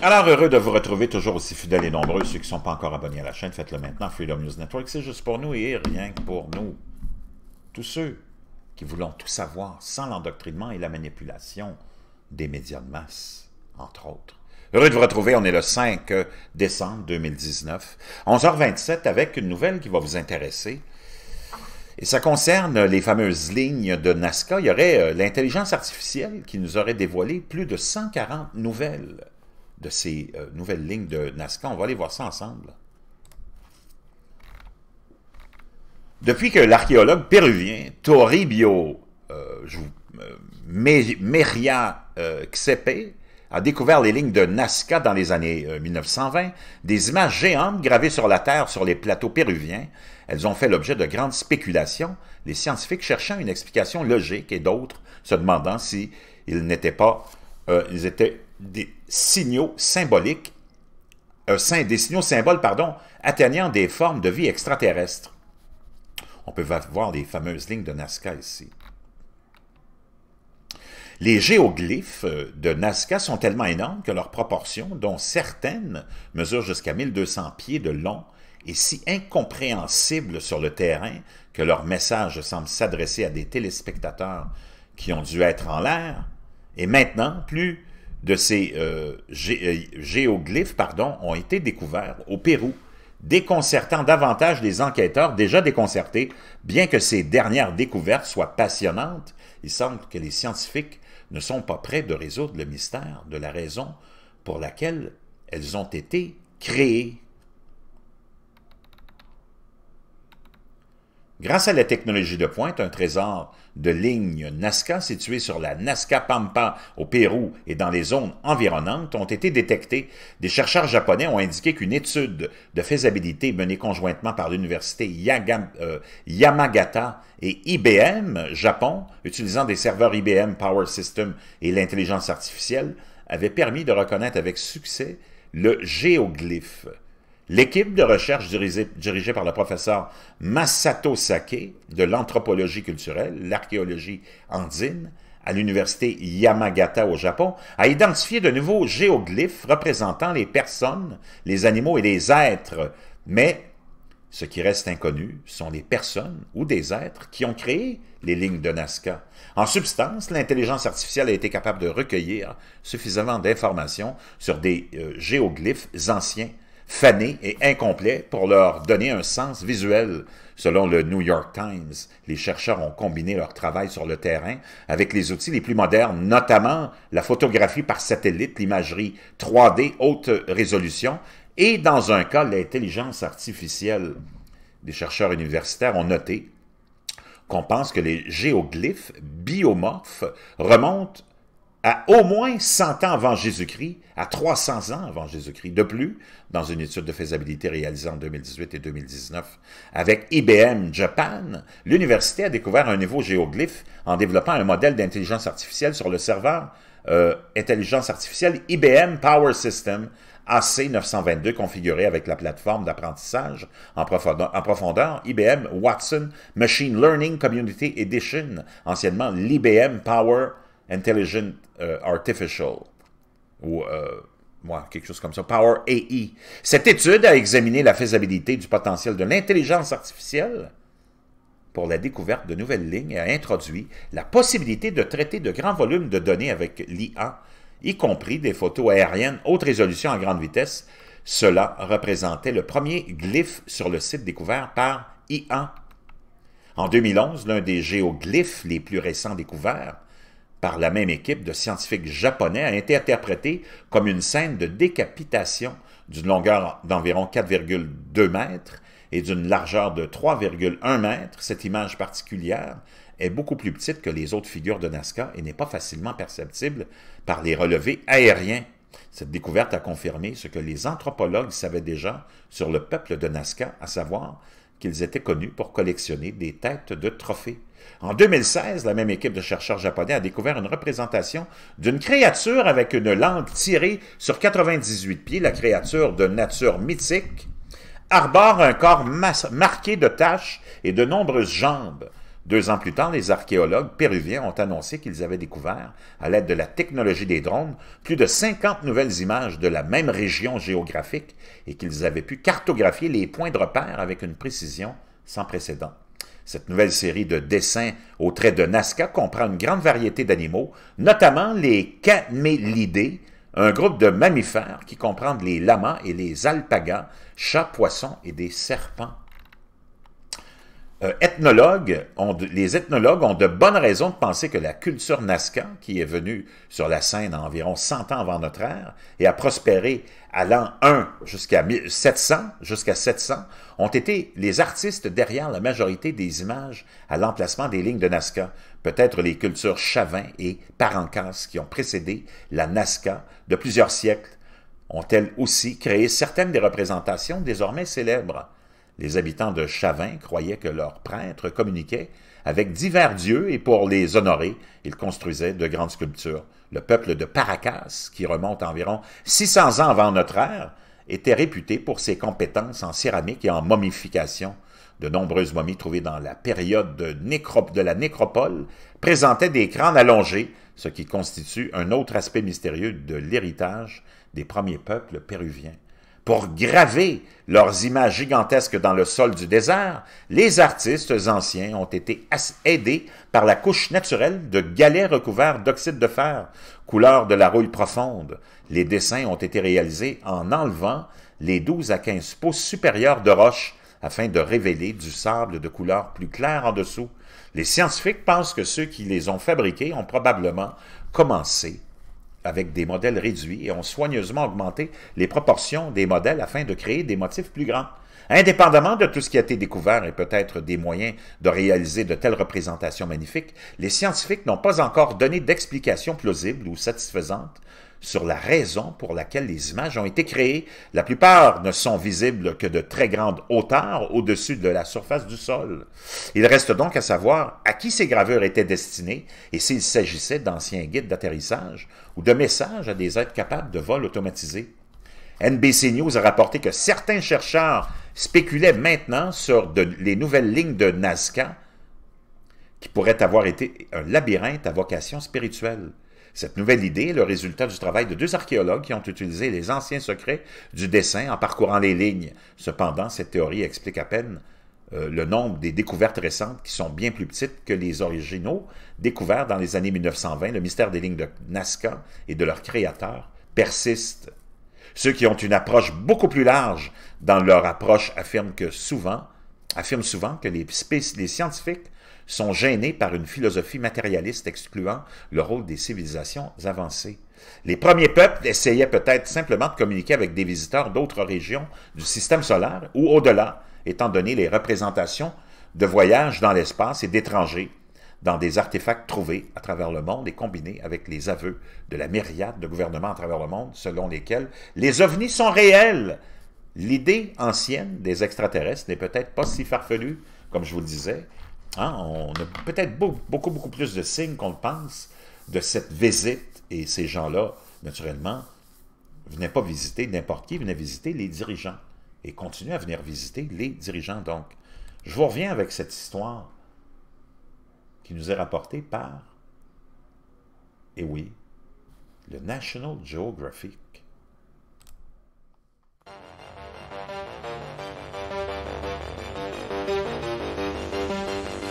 Alors, heureux de vous retrouver, toujours aussi fidèles et nombreux. Ceux qui ne sont pas encore abonnés à la chaîne, faites-le maintenant. Freedom News Network, c'est juste pour nous et rien que pour nous. Tous ceux qui voulons tout savoir sans l'endoctrinement et la manipulation des médias de masse, entre autres. Heureux de vous retrouver, on est le 5 euh, décembre 2019, 11h27, avec une nouvelle qui va vous intéresser. Et ça concerne les fameuses lignes de Nazca. Il y aurait euh, l'intelligence artificielle qui nous aurait dévoilé plus de 140 nouvelles de ces euh, nouvelles lignes de Nazca. On va aller voir ça ensemble. Depuis que l'archéologue péruvien Toribio euh, euh, Meria Xepe a découvert les lignes de Nazca dans les années 1920, des images géantes gravées sur la Terre sur les plateaux péruviens. Elles ont fait l'objet de grandes spéculations, les scientifiques cherchant une explication logique et d'autres se demandant si n'étaient pas, ils étaient des signaux symboliques, euh, des signaux symboles, pardon, atteignant des formes de vie extraterrestre. On peut voir les fameuses lignes de Nazca ici. Les géoglyphes euh, de Nazca sont tellement énormes que leurs proportions, dont certaines mesurent jusqu'à 1200 pieds de long, est si incompréhensible sur le terrain que leur message semble s'adresser à des téléspectateurs qui ont dû être en l'air, et maintenant plus de ces euh, euh, géoglyphes pardon, ont été découverts au Pérou, déconcertant davantage les enquêteurs déjà déconcertés, bien que ces dernières découvertes soient passionnantes. Il semble que les scientifiques ne sont pas prêts de résoudre le mystère de la raison pour laquelle elles ont été créées. Grâce à la technologie de pointe, un trésor de lignes NASCA situé sur la NASCA Pampa au Pérou et dans les zones environnantes ont été détectés. Des chercheurs japonais ont indiqué qu'une étude de faisabilité menée conjointement par l'université euh, Yamagata et IBM Japon, utilisant des serveurs IBM Power System et l'intelligence artificielle, avait permis de reconnaître avec succès le géoglyphe L'équipe de recherche dirigée, par le professeur Masato Sake de l'anthropologie culturelle, l'archéologie andine, à l'université Yamagata au Japon, a identifié de nouveaux géoglyphes représentant les personnes, les animaux et les êtres. Mais ce qui reste inconnu sont les personnes ou des êtres qui ont créé les lignes de Nazca. En substance, l'intelligence artificielle a été capable de recueillir suffisamment d'informations sur des euh, géoglyphes anciens fanés et incomplets pour leur donner un sens visuel. Selon le New York Times, les chercheurs ont combiné leur travail sur le terrain avec les outils les plus modernes, notamment la photographie par satellite, l'imagerie 3D haute résolution et, dans un cas, l'intelligence artificielle. Des chercheurs universitaires ont noté qu'on pense que les géoglyphes biomorphes remontent à au moins 100 ans avant Jésus-Christ, à 300 ans avant Jésus-Christ. De plus, dans une étude de faisabilité réalisée en 2018 et 2019 avec IBM Japan, l'université a découvert un nouveau géoglyphe en développant un modèle d'intelligence artificielle sur le serveur euh, intelligence artificielle IBM Power System AC922 configuré avec la plateforme d'apprentissage en, en profondeur, IBM Watson Machine Learning Community Edition, anciennement l'IBM Power System Intelligent euh, Artificial, ou moi euh, quelque chose comme ça, Power AI. Cette étude a examiné la faisabilité du potentiel de l'intelligence artificielle pour la découverte de nouvelles lignes et a introduit la possibilité de traiter de grands volumes de données avec l'IA, y compris des photos aériennes haute résolution à grande vitesse. Cela représentait le premier glyphe sur le site découvert par IA. En 2011, l'un des géoglyphes les plus récents découverts par la même équipe de scientifiques japonais a été interprétée comme une scène de décapitation d'une longueur d'environ 4,2 mètres et d'une largeur de 3,1 mètres. Cette image particulière est beaucoup plus petite que les autres figures de Nazca et n'est pas facilement perceptible par les relevés aériens. Cette découverte a confirmé ce que les anthropologues savaient déjà sur le peuple de Nazca, à savoir qu'ils étaient connus pour collectionner des têtes de trophées. En 2016, la même équipe de chercheurs japonais a découvert une représentation d'une créature avec une langue tirée sur 98 pieds. La créature de nature mythique arbore un corps marqué de taches et de nombreuses jambes. Deux ans plus tard, les archéologues péruviens ont annoncé qu'ils avaient découvert, à l'aide de la technologie des drones, plus de 50 nouvelles images de la même région géographique et qu'ils avaient pu cartographier les points de repère avec une précision sans précédent. Cette nouvelle série de dessins au trait de Nazca comprend une grande variété d'animaux, notamment les camélidés, un groupe de mammifères qui comprend les lamas et les alpagas, chats, poissons et des serpents euh, les ethnologues ont de bonnes raisons de penser que la culture Nazca, qui est venue sur la scène environ 100 ans avant notre ère et a prospéré à l'an 1 jusqu'à 700, jusqu'à 700, ont été les artistes derrière la majorité des images à l'emplacement des lignes de Nazca, peut-être les cultures Chavin et Parancas qui ont précédé la Nazca de plusieurs siècles ont-elles aussi créé certaines des représentations désormais célèbres les habitants de Chavin croyaient que leurs prêtres communiquaient avec divers dieux et pour les honorer, ils construisaient de grandes sculptures. Le peuple de Paracas, qui remonte environ 600 ans avant notre ère, était réputé pour ses compétences en céramique et en momification. De nombreuses momies trouvées dans la période de, de la nécropole présentaient des crânes allongés, ce qui constitue un autre aspect mystérieux de l'héritage des premiers peuples péruviens. Pour graver leurs images gigantesques dans le sol du désert, les artistes anciens ont été aidés par la couche naturelle de galets recouverts d'oxyde de fer, couleur de la rouille profonde. Les dessins ont été réalisés en enlevant les 12 à 15 pouces supérieurs de roche afin de révéler du sable de couleur plus claire en dessous. Les scientifiques pensent que ceux qui les ont fabriqués ont probablement commencé avec des modèles réduits et ont soigneusement augmenté les proportions des modèles afin de créer des motifs plus grands. Indépendamment de tout ce qui a été découvert et peut-être des moyens de réaliser de telles représentations magnifiques, les scientifiques n'ont pas encore donné d'explication plausible ou satisfaisante sur la raison pour laquelle les images ont été créées. La plupart ne sont visibles que de très grandes hauteurs au-dessus de la surface du sol. Il reste donc à savoir à qui ces gravures étaient destinées et s'il s'agissait d'anciens guides d'atterrissage ou de messages à des êtres capables de vol automatisé. NBC News a rapporté que certains chercheurs spéculaient maintenant sur les nouvelles lignes de Nazca qui pourraient avoir été un labyrinthe à vocation spirituelle. Cette nouvelle idée est le résultat du travail de deux archéologues qui ont utilisé les anciens secrets du dessin en parcourant les lignes. Cependant, cette théorie explique à peine euh, le nombre des découvertes récentes qui sont bien plus petites que les originaux découverts dans les années 1920. Le mystère des lignes de Nazca et de leurs créateurs persiste. Ceux qui ont une approche beaucoup plus large dans leur approche affirment que souvent, souvent que les, les scientifiques sont gênés par une philosophie matérialiste excluant le rôle des civilisations avancées. Les premiers peuples essayaient peut-être simplement de communiquer avec des visiteurs d'autres régions du système solaire ou au-delà, étant donné les représentations de voyages dans l'espace et d'étrangers dans des artefacts trouvés à travers le monde et combinés avec les aveux de la myriade de gouvernements à travers le monde selon lesquels les ovnis sont réels. L'idée ancienne des extraterrestres n'est peut-être pas si farfelue, comme je vous le disais, Hein, on a peut-être beaucoup, beaucoup, plus de signes qu'on le pense de cette visite. Et ces gens-là, naturellement, venaient pas visiter n'importe qui, venaient visiter les dirigeants. Et continuent à venir visiter les dirigeants, donc. Je vous reviens avec cette histoire qui nous est rapportée par, et eh oui, le National Geographic.